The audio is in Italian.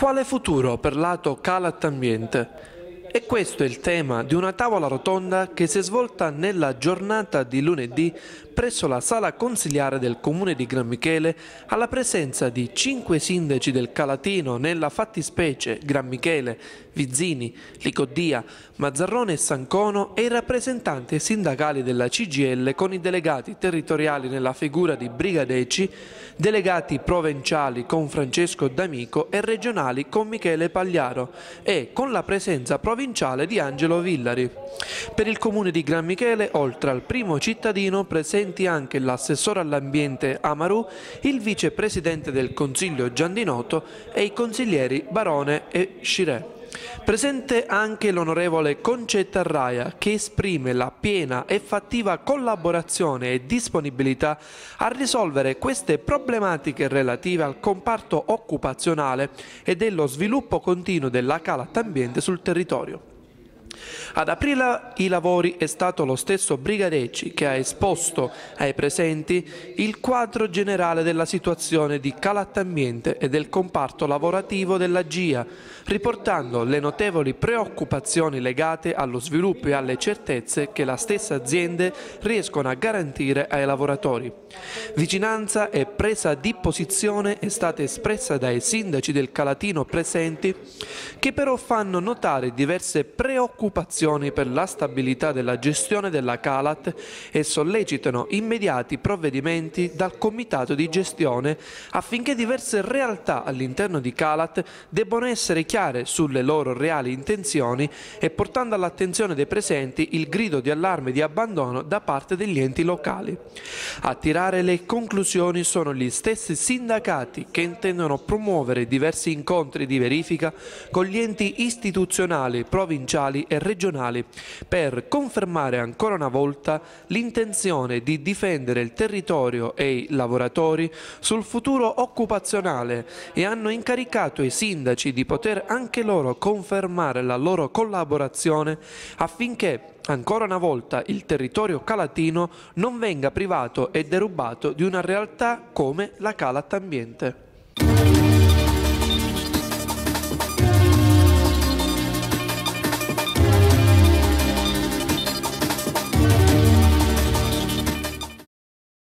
Quale futuro per lato Calat Ambiente? E questo è il tema di una tavola rotonda che si è svolta nella giornata di lunedì presso la sala consigliare del comune di Gran Michele alla presenza di cinque sindaci del Calatino nella fattispecie Gran Michele, Vizzini, Licoddia, Mazzarrone e Sancono e i rappresentanti sindacali della CGL con i delegati territoriali nella figura di Brigadeci, delegati provinciali con Francesco D'Amico e regionali con Michele Pagliaro e con la presenza provinciale provinciale di Angelo Villari. Per il comune di Gran Michele, oltre al primo cittadino, presenti anche l'assessore all'ambiente Amaru, il vicepresidente del Consiglio Giandinotto e i consiglieri Barone e Scirè. Presente anche l'onorevole Concetta Arraia che esprime la piena e fattiva collaborazione e disponibilità a risolvere queste problematiche relative al comparto occupazionale e dello sviluppo continuo della Calat Ambiente sul territorio. Ad aprire i lavori è stato lo stesso Brigadecci che ha esposto ai presenti il quadro generale della situazione di Calattambiente e del comparto lavorativo della GIA, riportando le notevoli preoccupazioni legate allo sviluppo e alle certezze che la stessa azienda riescono a garantire ai lavoratori. Vicinanza e presa di posizione è stata espressa dai sindaci del Calatino presenti che però fanno notare diverse preoccupazioni preoccupazioni per la stabilità della gestione della Calat e sollecitano immediati provvedimenti dal comitato di gestione affinché diverse realtà all'interno di Calat debbano essere chiare sulle loro reali intenzioni e portando all'attenzione dei presenti il grido di allarme di abbandono da parte degli enti locali. A tirare le conclusioni sono gli stessi sindacati che intendono promuovere diversi incontri di verifica con gli enti istituzionali, provinciali e regionali per confermare ancora una volta l'intenzione di difendere il territorio e i lavoratori sul futuro occupazionale e hanno incaricato i sindaci di poter anche loro confermare la loro collaborazione affinché ancora una volta il territorio calatino non venga privato e derubato di una realtà come la Calat Ambiente.